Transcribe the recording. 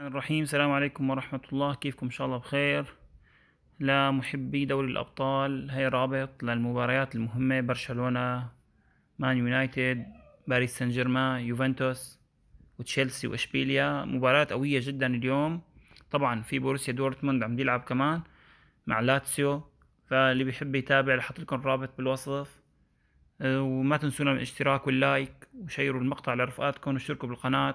الرحيم السلام عليكم ورحمة الله كيفكم إن شاء الله بخير لمحبي دوري الأبطال هاي رابط للمباريات المهمة برشلونة مان يونايتد باريس سان جيرمان يوفنتوس وتشيلسي واشبيليا مباريات قوية جدا اليوم طبعا في بوروسيا دورتموند عم يلعب كمان مع لاتسيو فاللي بيحب يتابع حاط لكم الرابط بالوصف وما تنسونا من الاشتراك واللايك وشيروا المقطع لرفقاتكم واشتركوا بالقناة